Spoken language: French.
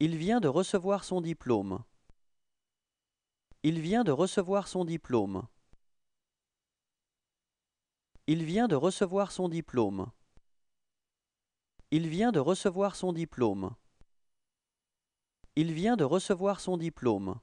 Il vient de recevoir son diplôme. Il vient de recevoir son diplôme. Il vient de recevoir son diplôme. Il vient de recevoir son diplôme. Il vient de recevoir son diplôme.